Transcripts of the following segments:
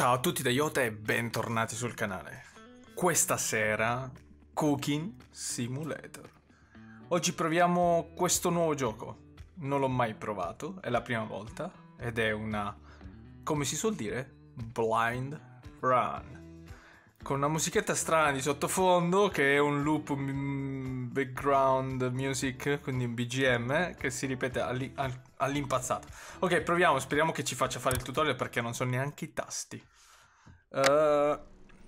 Ciao a tutti da Iota e bentornati sul canale. Questa sera Cooking Simulator. Oggi proviamo questo nuovo gioco. Non l'ho mai provato, è la prima volta ed è una, come si suol dire, blind run. Con una musichetta strana di sottofondo che è un loop mm, background music, quindi un BGM che si ripete all'impazzata. Ok, proviamo, speriamo che ci faccia fare il tutorial perché non so neanche i tasti. Uh,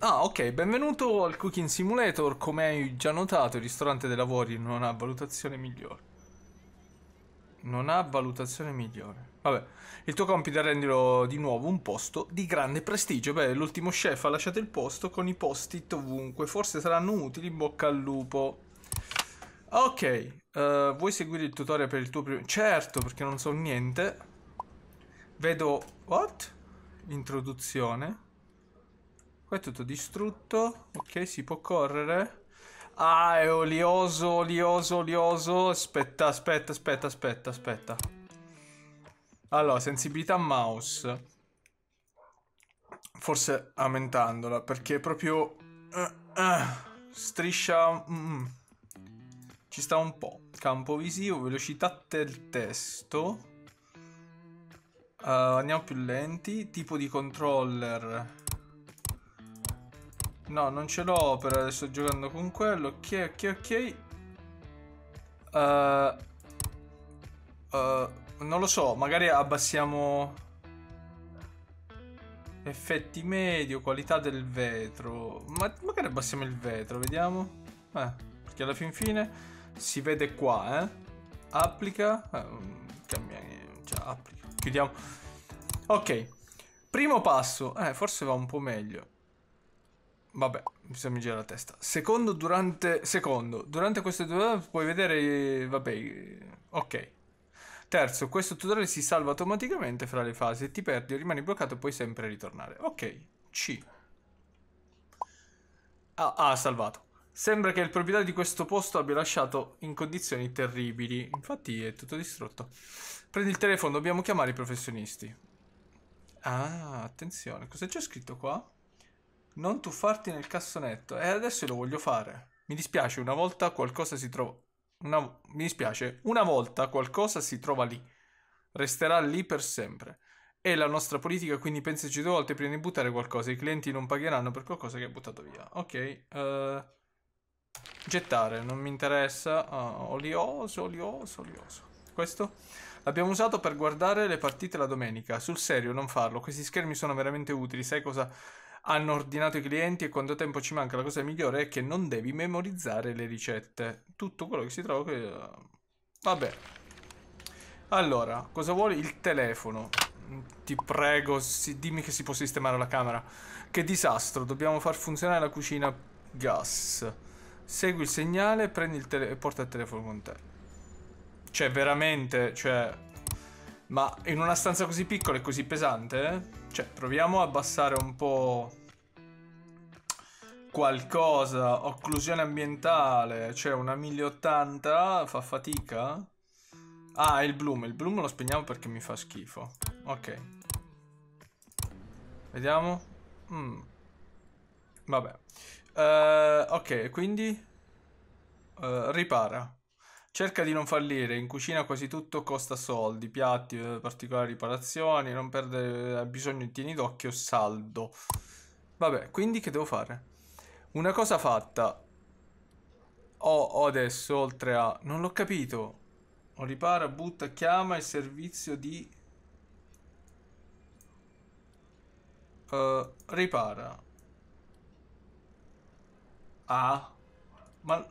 Ah, ok, benvenuto al Cooking Simulator. Come hai già notato, il ristorante dei lavori non ha valutazione migliore. Non ha valutazione migliore. Vabbè, il tuo compito è renderlo di nuovo un posto di grande prestigio. Beh, l'ultimo chef ha lasciato il posto con i post-it ovunque. Forse saranno utili, in bocca al lupo. Ok, uh, vuoi seguire il tutorial per il tuo primo... Certo, perché non so niente. Vedo... What? Introduzione. Qua è tutto distrutto. Ok, si può correre. Ah, è olioso, olioso, olioso. Aspetta, aspetta, aspetta, aspetta, aspetta. Allora, sensibilità mouse. Forse aumentandola, perché proprio... Uh, uh, striscia... Mm, ci sta un po'. Campo visivo, velocità del testo. Uh, andiamo più lenti. Tipo di controller No, non ce l'ho per adesso giocando con quello. Ok, ok, ok. Uh, uh, non lo so, magari abbassiamo... Effetti medio, qualità del vetro. Ma magari abbassiamo il vetro, vediamo. Eh, perché alla fin fine si vede qua, eh. Applica. Eh, cambia, cioè, applica. Chiudiamo. Ok. Primo passo. Eh, forse va un po' meglio. Vabbè, se mi gira la testa. Secondo durante... Secondo, durante questo tutorial puoi vedere... Vabbè, ok. Terzo, questo tutorial si salva automaticamente fra le fasi. Ti perdi, rimani bloccato e puoi sempre ritornare. Ok, C. Ah, ah, salvato. Sembra che il proprietario di questo posto abbia lasciato in condizioni terribili. Infatti è tutto distrutto. Prendi il telefono, dobbiamo chiamare i professionisti. Ah, attenzione. Cosa c'è scritto qua? Non tuffarti nel cassonetto. E eh, adesso lo voglio fare. Mi dispiace, una volta qualcosa si trova... Una... Mi dispiace, una volta qualcosa si trova lì. Resterà lì per sempre. È la nostra politica, quindi pensaci due volte prima di buttare qualcosa. I clienti non pagheranno per qualcosa che hai buttato via. Ok. Uh... Gettare, non mi interessa. Uh, olioso, olioso, olioso. Questo? L'abbiamo usato per guardare le partite la domenica. Sul serio, non farlo. Questi schermi sono veramente utili. Sai cosa hanno ordinato i clienti e quanto tempo ci manca. La cosa migliore è che non devi memorizzare le ricette. Tutto quello che si trova... Che... Eh, vabbè. Allora, cosa vuole? Il telefono. Ti prego, si... dimmi che si può sistemare la camera. Che disastro, dobbiamo far funzionare la cucina gas. Segui il segnale prendi il tele... e porta il telefono con te. Cioè, veramente, cioè... Ma in una stanza così piccola e così pesante, eh? Cioè, proviamo a abbassare un po' qualcosa. Occlusione ambientale, cioè una 1080 fa fatica? Ah, il bloom. Il bloom lo spegniamo perché mi fa schifo. Ok. Vediamo. Mm. Vabbè. Uh, ok, quindi... Uh, ripara. Cerca di non fallire, in cucina quasi tutto costa soldi, piatti, eh, particolari riparazioni, non perdere eh, bisogno, tieni d'occhio, saldo. Vabbè, quindi che devo fare? Una cosa fatta. Ho, ho adesso, oltre a... Non l'ho capito. O ripara, butta, chiama il servizio di... Uh, ripara. Ah. Ma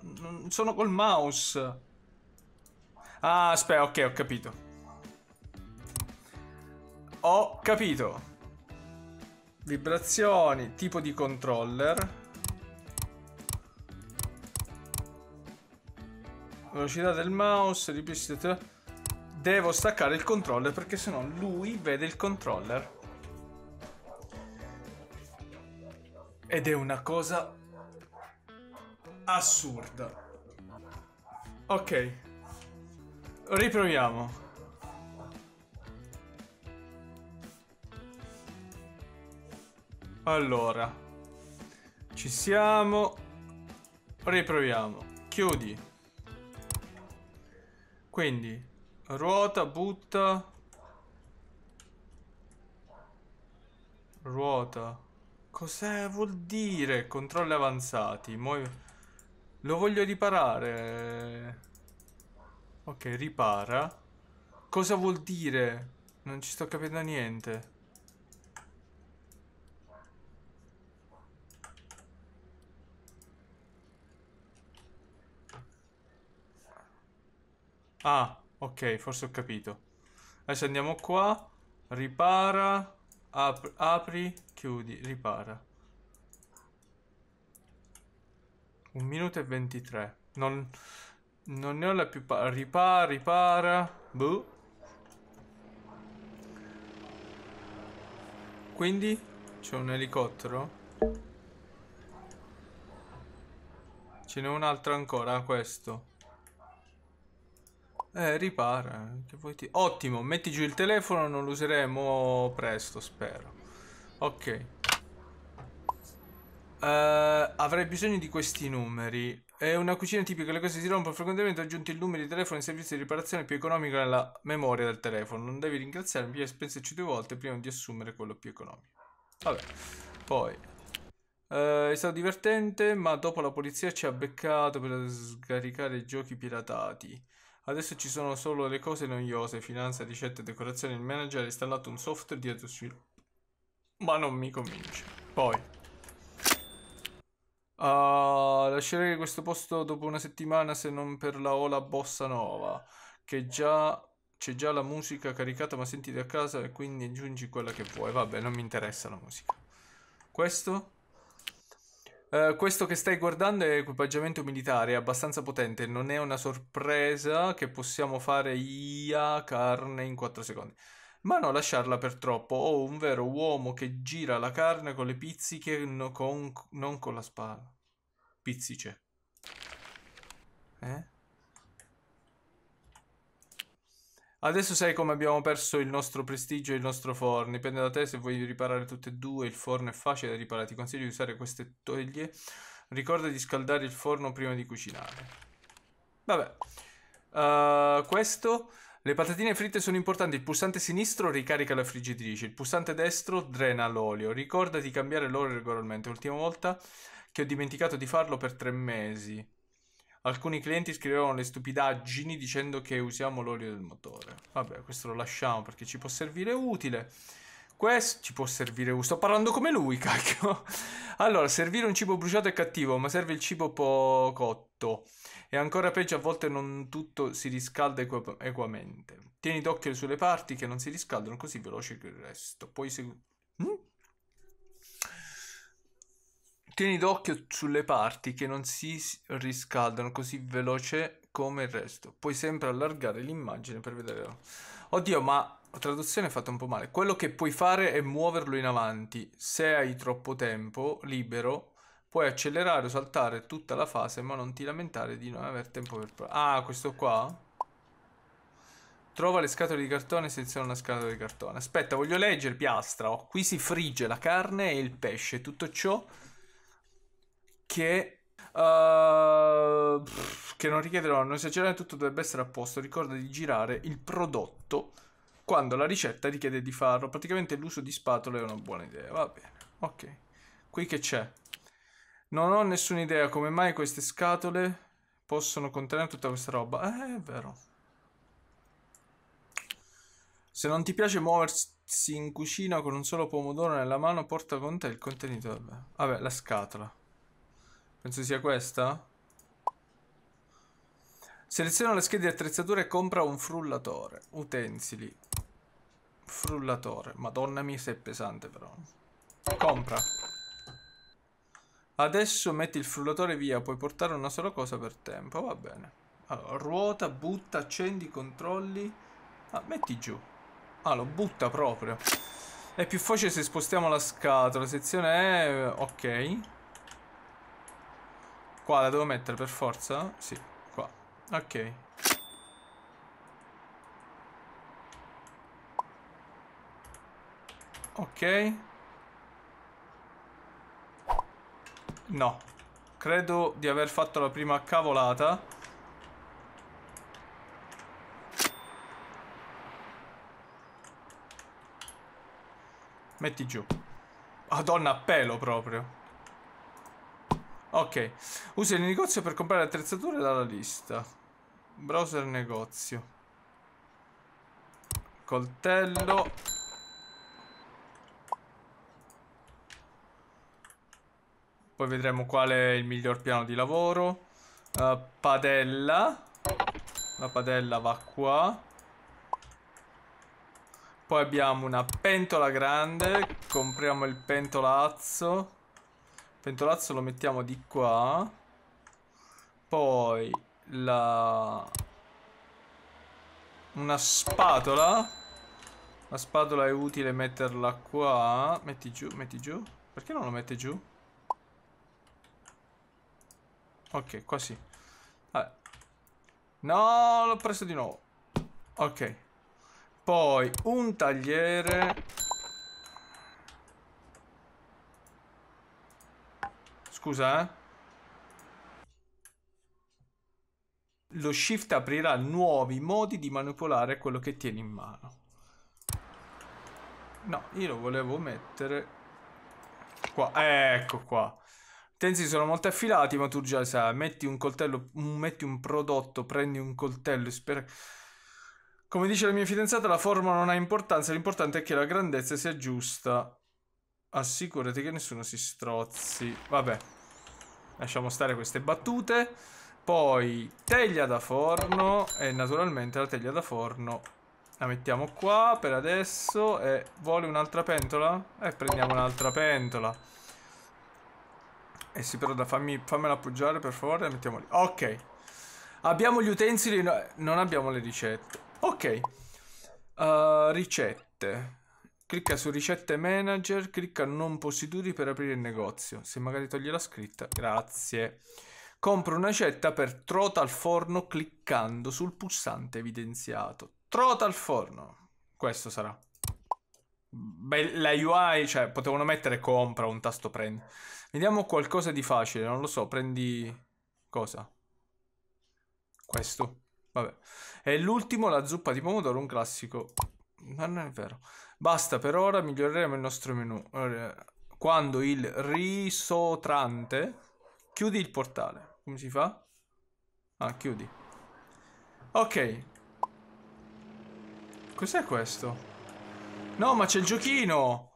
sono col mouse. Ah, aspetta, ok, ho capito. Ho capito. Vibrazioni, tipo di controller. Velocità del mouse, ripristinate. Devo staccare il controller perché sennò lui vede il controller. Ed è una cosa assurda. Ok. Riproviamo. Allora. Ci siamo. Riproviamo. Chiudi. Quindi, ruota, butta. Ruota. Cos'è? Vuol dire controlli avanzati. Mo... Lo voglio riparare. Ok, ripara. Cosa vuol dire? Non ci sto capendo niente. Ah, ok, forse ho capito. Adesso andiamo qua. Ripara. Apri, apri chiudi, ripara. Un minuto e ventitré. Non... Non ne ho la più pa Ripara, ripara. Boh. Quindi c'è un elicottero. Ce n'è un altro ancora, questo. Eh, ripara. Ti... Ottimo, metti giù il telefono, non lo useremo presto, spero. Ok. Uh, avrei bisogno di questi numeri è una cucina tipica, le cose si rompono frequentemente, ho aggiunto il numero di telefono in servizio di riparazione più economico nella memoria del telefono. Non devi ringraziarmi, devi spenserci due volte prima di assumere quello più economico. Vabbè, poi... Eh, è stato divertente, ma dopo la polizia ci ha beccato per scaricare i giochi piratati. Adesso ci sono solo le cose noiose, finanza, ricette, decorazione. Il manager ha installato un software dietro sviluppo. Ma non mi convince. Poi... Uh, lascerei questo posto dopo una settimana se non per la ola bossa nova, che già c'è già la musica caricata ma senti da casa e quindi aggiungi quella che vuoi. Vabbè, non mi interessa la musica. Questo? Uh, questo che stai guardando è equipaggiamento militare, abbastanza potente, non è una sorpresa che possiamo fare IA carne in 4 secondi ma non lasciarla per troppo, Ho oh, un vero uomo che gira la carne con le pizziche, no, con, non con la spada. Pizzice. Eh? Adesso sai come abbiamo perso il nostro prestigio e il nostro forno. Dipende da te se vuoi riparare tutte e due. Il forno è facile da riparare. Ti consiglio di usare queste toglie. Ricorda di scaldare il forno prima di cucinare. Vabbè. Uh, questo... Le patatine fritte sono importanti, il pulsante sinistro ricarica la friggitrice, il pulsante destro drena l'olio. Ricorda di cambiare l'olio regolarmente, l'ultima volta che ho dimenticato di farlo per tre mesi. Alcuni clienti scrivevano le stupidaggini dicendo che usiamo l'olio del motore. Vabbè, questo lo lasciamo perché ci può servire utile. Questo ci può servire utile. Sto parlando come lui, cacchio. Allora, servire un cibo bruciato è cattivo, ma serve il cibo po' cotto. E ancora peggio, a volte non tutto si riscalda equ- equamente. Tieni d'occhio sulle parti che non si riscaldano così veloce che il resto. Poi segui... Mm? Tieni d'occhio sulle parti che non si riscaldano così veloce come il resto. Puoi sempre allargare l'immagine per vedere. Oddio, ma la traduzione è fatta un po' male. Quello che puoi fare è muoverlo in avanti. Se hai troppo tempo libero, Puoi accelerare o saltare tutta la fase ma non ti lamentare di non aver tempo per provare. Ah, questo qua? Trova le scatole di cartone e seleziona una scatola di cartone. Aspetta, voglio leggere, piastra. Oh. Qui si frigge la carne e il pesce. Tutto ciò che... Uh, che non richiederò, non esagerare, tutto dovrebbe essere a posto. Ricorda di girare il prodotto quando la ricetta richiede di farlo. Praticamente l'uso di spatole è una buona idea. Va bene, ok. Qui che c'è? Non ho nessuna idea come mai queste scatole possono contenere tutta questa roba. Eh, è vero. Se non ti piace muoversi in cucina con un solo pomodoro nella mano, porta con te il contenitore. Vabbè, la scatola. Penso sia questa. Seleziona le schede di attrezzature e compra un frullatore. Utensili. Frullatore. Madonna mia, se è pesante però. Compra. Adesso metti il frullatore via, puoi portare una sola cosa per tempo, va bene. Allora, ruota, butta, accendi, i controlli. Ah, metti giù. Ah, lo butta proprio. È più facile se spostiamo la scatola. Sezione E, ok. Qua la devo mettere per forza? Sì, qua. Ok. Ok. No. Credo di aver fatto la prima cavolata. Metti giù. Madonna, pelo proprio. Ok. Usa il negozio per comprare attrezzature dalla lista. Browser negozio. Coltello. Poi vedremo qual è il miglior piano di lavoro. Uh, padella. La padella va qua. Poi abbiamo una pentola grande. Compriamo il pentolazzo. Il Pentolazzo lo mettiamo di qua. Poi la... Una spatola. La spatola è utile metterla qua. Metti giù, metti giù. Perché non lo mette giù? Ok, qua sì. Vabbè. No, l'ho preso di nuovo. Ok. Poi un tagliere. Scusa, eh. Lo shift aprirà nuovi modi di manipolare quello che tieni in mano. No, io lo volevo mettere qua. Ecco qua tensi sono molto affilati, ma tu già sai, metti un coltello, metti un prodotto, prendi un coltello e spera... Come dice la mia fidanzata, la forma non ha importanza, l'importante è che la grandezza sia giusta. Assicurati che nessuno si strozzi. Vabbè, lasciamo stare queste battute. Poi teglia da forno e naturalmente la teglia da forno la mettiamo qua per adesso e vuole un'altra pentola? E eh, prendiamo un'altra pentola. Eh sì, però da fammi, fammela appoggiare per favore e mettiamo lì. Ok. Abbiamo gli utensili, no, non abbiamo le ricette. Ok. Uh, ricette. Clicca su ricette manager, clicca non possiduri per aprire il negozio. Se magari toglie la scritta, grazie. Compro una ricetta per trota al forno cliccando sul pulsante evidenziato. Trota al forno. Questo sarà. Beh, la UI, cioè, potevano mettere compra, un tasto prendi. Vediamo qualcosa di facile, non lo so, prendi... cosa? Questo. Vabbè. E l'ultimo, la zuppa di pomodoro, un classico. Ma non è vero. Basta, per ora miglioreremo il nostro menu. Quando il risotrante... Chiudi il portale. Come si fa? Ah, chiudi. Ok. Cos'è questo? No, ma c'è il giochino!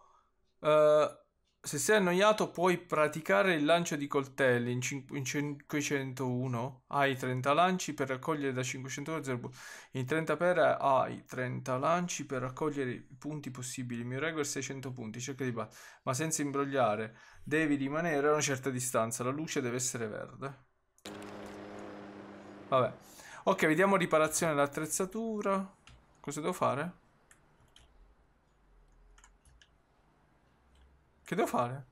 Ehm... Uh... Se sei annoiato puoi praticare il lancio di coltelli in, cin- in 501, hai 30 lanci per raccogliere da 500 0 in 30 pera hai 30 lanci per raccogliere i punti possibili, il mio record è 600 punti, cerca di battere, ma senza imbrogliare, devi rimanere a una certa distanza, la luce deve essere verde. Vabbè, ok, vediamo riparazione dell'attrezzatura, cosa devo fare? Che devo fare?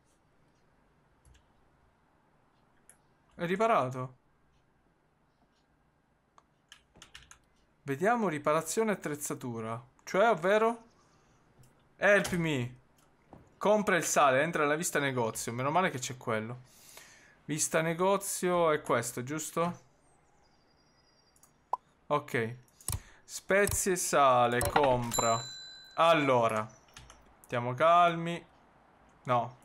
È riparato. Vediamo riparazione attrezzatura. Cioè, ovvero... Help me. Compra il sale, entra nella vista negozio. Meno male che c'è quello. Vista negozio è questo, giusto? Ok. Spezie sale, compra. Allora. Stiamo calmi. No.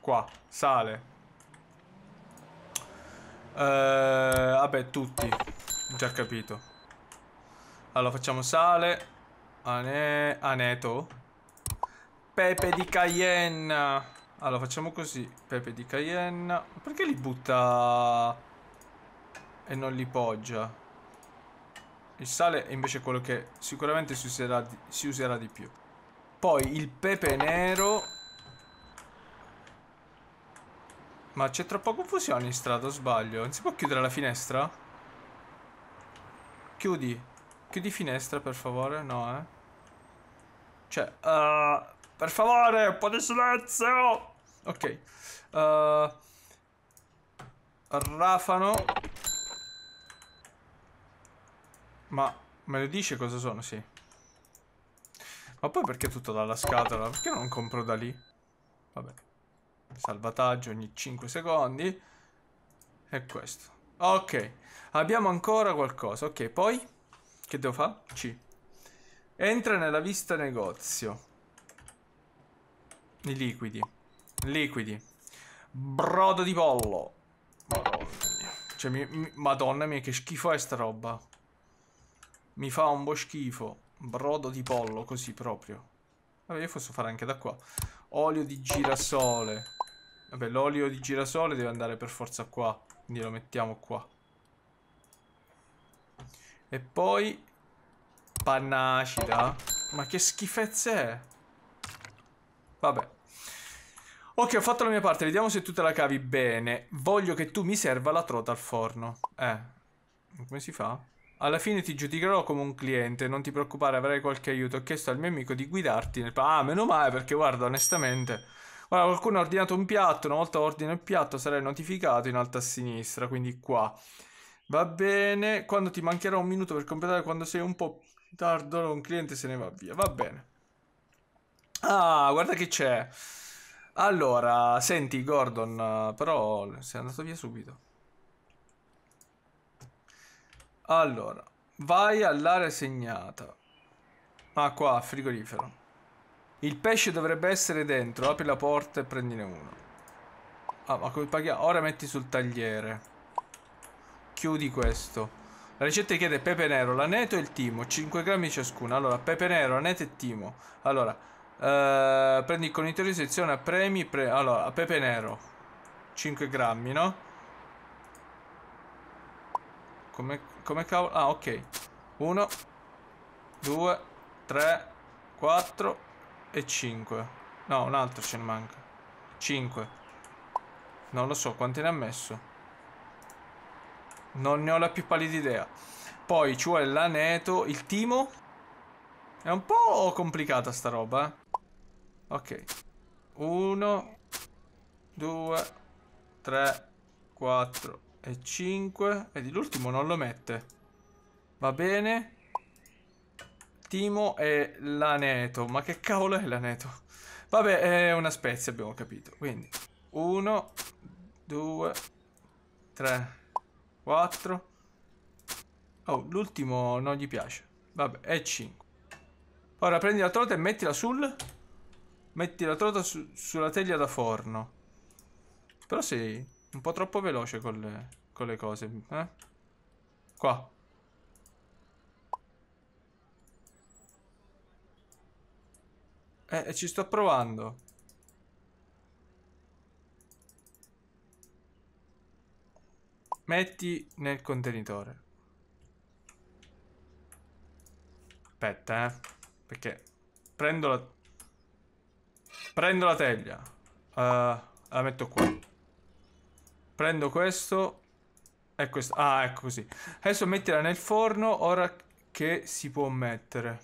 Qua, sale. Eh, vabbè, tutti. Già capito. Allora, facciamo sale. Ane aneto. Pepe di Cayenne. Allora, facciamo così. Pepe di Cayenne. Perché li butta... E non li poggia? Il sale è invece quello che sicuramente si userà di, si userà di più. Poi il pepe nero. Ma c'è troppa confusione in strada, sbaglio. Non si può chiudere la finestra? Chiudi. Chiudi finestra, per favore. No, eh. Cioè, uh, per favore, un po' di silenzio. Ok. Uh, rafano. Ma me lo dice cosa sono? Sì. Ma poi perché tutto dalla scatola? Perché non compro da lì? Vabbè. Salvataggio ogni 5 secondi. E questo. Ok. Abbiamo ancora qualcosa. Ok, poi? Che devo fare? C. Entra nella vista negozio. I liquidi. Liquidi. Brodo di pollo. Madonna. Cioè, mi, mi, madonna mia, che schifo è sta roba. Mi fa un po' schifo brodo di pollo, così proprio. Vabbè, io posso fare anche da qua. Olio di girasole. Vabbè, l'olio di girasole deve andare per forza qua. Quindi lo mettiamo qua. E poi... Panna acida. Ma che schifezze è? Vabbè. Ok, ho fatto la mia parte. Vediamo se tu te la cavi bene. Voglio che tu mi serva la trota al forno. Eh. Come si fa? Alla fine ti giudicherò come un cliente, non ti preoccupare, avrai qualche aiuto. Ho chiesto al mio amico di guidarti nel... Ah, meno male, perché guarda, onestamente... Guarda, qualcuno ha ordinato un piatto, una volta ordino il piatto sarai notificato in alto a sinistra, quindi qua. Va bene, quando ti mancherà un minuto per completare, quando sei un po' tardo, un cliente se ne va via. Va bene. Ah, guarda che c'è. Allora, senti Gordon, però sei andato via subito. Allora, vai all'area segnata. Ah, qua, frigorifero. Il pesce dovrebbe essere dentro. Apri la porta e prendine uno. Ah, ma come paghiamo? Ora metti sul tagliere. Chiudi questo. La ricetta chiede pepe nero, l'aneto e il timo, 5 grammi ciascuna. Allora, pepe nero, l'aneto e timo. Allora, eh, prendi il conitore, sezione a premi. Pre allora, pepe nero, 5 grammi, no? Come come cavolo? Ah, ok. 1, 2, 3, 4 e 5. No, un altro ce ne manca. 5. Non lo so, quanti ne ha messo? Non ne ho la più pallida idea. Poi ci vuole l'aneto, il timo. È un po' complicata sta roba, eh? Ok. 1, 2, 3, 4, e 5 e l'ultimo non lo mette va bene Timo e l'aneto ma che cavolo è l'aneto vabbè è una spezia abbiamo capito quindi 1 2 3 4 oh l'ultimo non gli piace vabbè è 5 ora prendi la trota e mettila sul metti la trota su, sulla teglia da forno però sì un po' troppo veloce con le, con le cose. Eh? Qua. Eh, ci sto provando. Metti nel contenitore. Aspetta, eh. Perché prendo la... Prendo la teglia. Uh, la metto qua. Prendo questo e questo. Ah, ecco così. Adesso metterla nel forno, ora che si può mettere.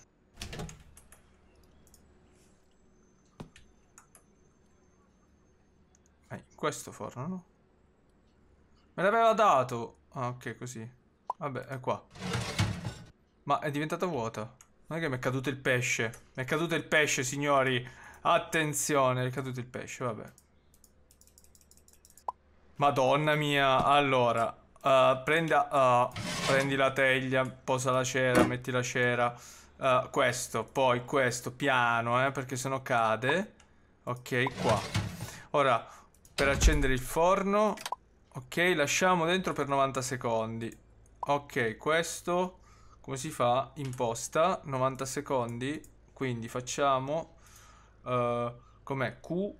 Eh, questo forno, no? Me l'aveva dato! Ah, ok, così. Vabbè, è qua. Ma è diventata vuota. Non è che mi è caduto il pesce. Mi è caduto il pesce, signori. Attenzione, è caduto il pesce, vabbè. Madonna mia, allora, uh, prenda, uh, prendi la teglia, posa la cera, metti la cera, uh, questo, poi questo, piano, eh, perché sennò cade. Ok, qua. Ora, per accendere il forno, ok, lasciamo dentro per 90 secondi. Ok, questo, come si fa? Imposta, 90 secondi, quindi facciamo, com'è? Q,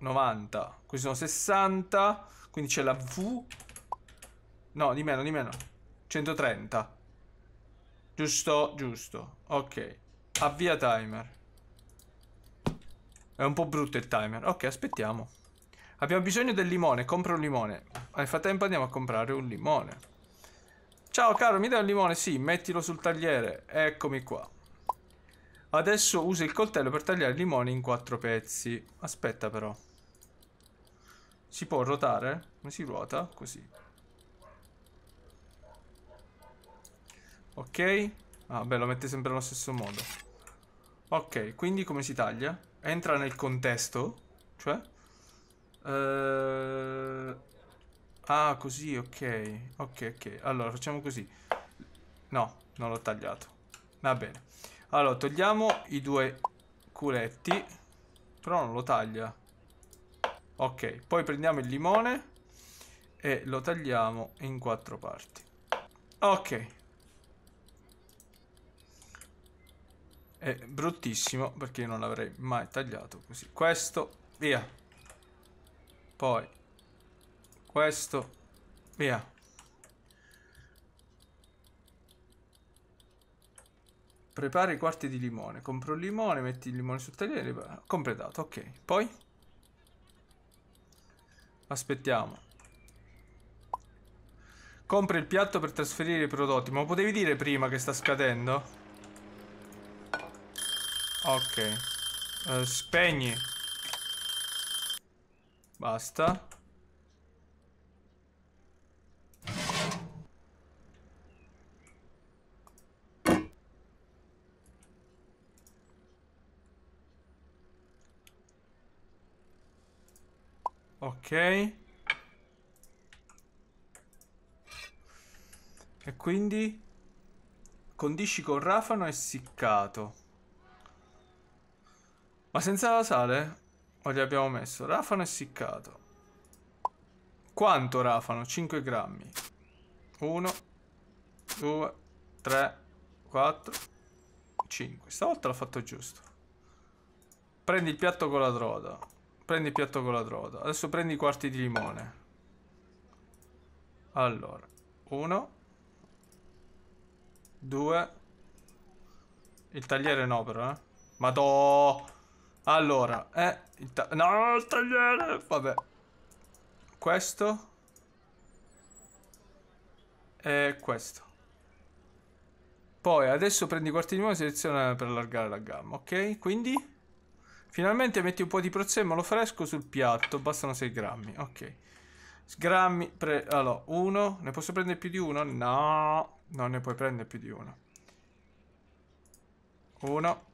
90, qui sono 60 quindi c'è la V... No, di meno, di meno. 130. Giusto, giusto. Ok. Avvia timer. È un po' brutto il timer. Ok, aspettiamo. Abbiamo bisogno del limone. Compro un limone. Nel frattempo andiamo a comprare un limone. Ciao caro, mi dai un limone? Sì, mettilo sul tagliere. Eccomi qua. Adesso usa il coltello per tagliare il limone in quattro pezzi. Aspetta però. Si può ruotare? Come si ruota? Così. Ok. Ah, beh, lo mette sempre allo stesso modo. Ok, quindi come si taglia? Entra nel contesto, cioè... Uh... Ah, così, ok. Ok, ok. Allora, facciamo così. No, non l'ho tagliato. Va bene. Allora, togliamo i due culetti. Però non lo taglia ok poi prendiamo il limone e lo tagliamo in quattro parti ok è bruttissimo perché io non l'avrei mai tagliato così questo via poi questo via prepara i quarti di limone compro il limone metti il limone sul tagliere completato ok poi Aspettiamo. Compra il piatto per trasferire i prodotti. Ma potevi dire prima che sta scadendo? Ok. Uh, spegni. Basta. Ok. E quindi... Condisci con rafano e essiccato. Ma senza la sale? O gli abbiamo messo? Rafano essiccato. Quanto rafano? 5 grammi. 1, 2, 3, 4, 5. Stavolta l'ho fatto giusto. Prendi il piatto con la droga. Prendi il piatto con la trota. Adesso prendi i quarti di limone. Allora, uno. Due. Il tagliere no però, eh. Madò! Allora, eh. Il no, il tagliere! Vabbè. Questo. E questo. Poi adesso prendi i quarti di limone e seleziona per allargare la gamma, ok? Quindi... Finalmente metti un po' di prezzemolo fresco sul piatto, bastano 6 grammi, ok. Grammi, pre... allora, uno, ne posso prendere più di uno? No, non ne puoi prendere più di uno. Uno.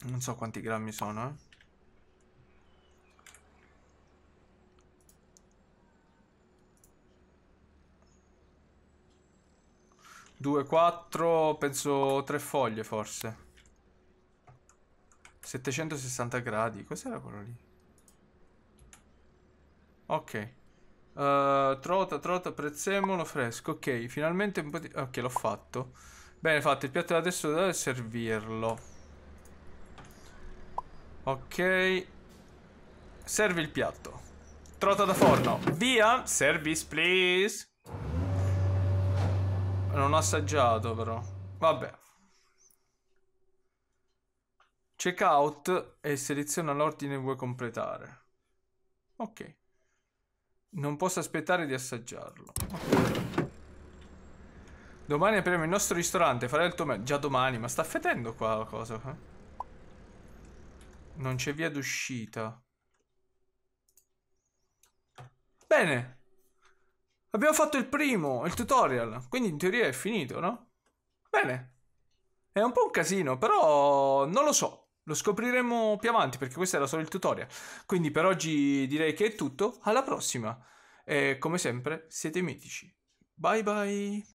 Non so quanti grammi sono, eh. Due, quattro, penso tre foglie forse. 760 gradi. Cos'era quello lì? Ok. Uh, trota, trota, prezzemolo fresco. Ok, finalmente un po' di... Ok, l'ho fatto. Bene, fatto. Il piatto adesso deve servirlo. Ok. Serve il piatto. Trota da forno. Via. Service, please. Non ho assaggiato, però. Vabbè. Checkout e seleziona l'ordine che vuoi completare. Ok. Non posso aspettare di assaggiarlo. Domani apriamo il nostro ristorante, farai il tuo meglio. Già domani, ma sta fetendo qua la cosa. Eh? Non c'è via d'uscita. Bene. Abbiamo fatto il primo, il tutorial. Quindi in teoria è finito, no? Bene. È un po' un casino, però non lo so. Lo scopriremo più avanti perché questo era solo il tutorial. Quindi per oggi direi che è tutto, alla prossima! E come sempre siete mitici. Bye bye!